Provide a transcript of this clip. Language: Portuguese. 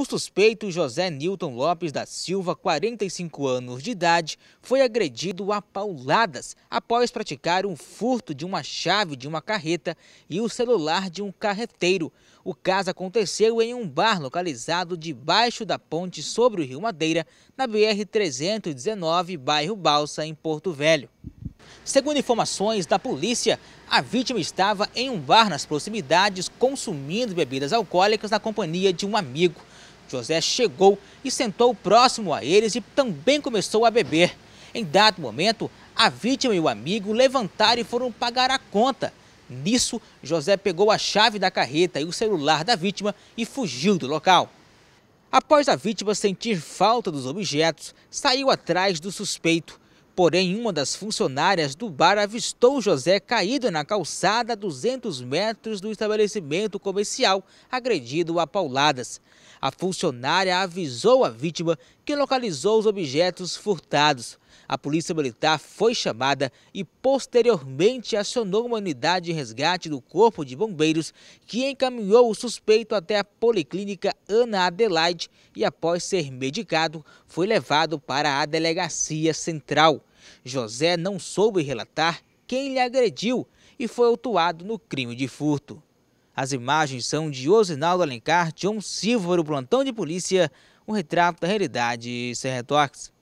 O suspeito José Newton Lopes da Silva, 45 anos de idade, foi agredido a pauladas após praticar um furto de uma chave de uma carreta e o celular de um carreteiro. O caso aconteceu em um bar localizado debaixo da ponte sobre o Rio Madeira, na BR-319, bairro Balsa, em Porto Velho. Segundo informações da polícia, a vítima estava em um bar nas proximidades consumindo bebidas alcoólicas na companhia de um amigo. José chegou e sentou próximo a eles e também começou a beber. Em dado momento, a vítima e o amigo levantaram e foram pagar a conta. Nisso, José pegou a chave da carreta e o celular da vítima e fugiu do local. Após a vítima sentir falta dos objetos, saiu atrás do suspeito. Porém, uma das funcionárias do bar avistou José caído na calçada a 200 metros do estabelecimento comercial, agredido a pauladas. A funcionária avisou a vítima, que localizou os objetos furtados. A polícia militar foi chamada e posteriormente acionou uma unidade de resgate do Corpo de Bombeiros, que encaminhou o suspeito até a Policlínica Ana Adelaide e, após ser medicado, foi levado para a Delegacia Central. José não soube relatar quem lhe agrediu e foi autuado no crime de furto. As imagens são de Osinaldo Alencar, John Silva, do plantão de polícia, um retrato da realidade Serretox.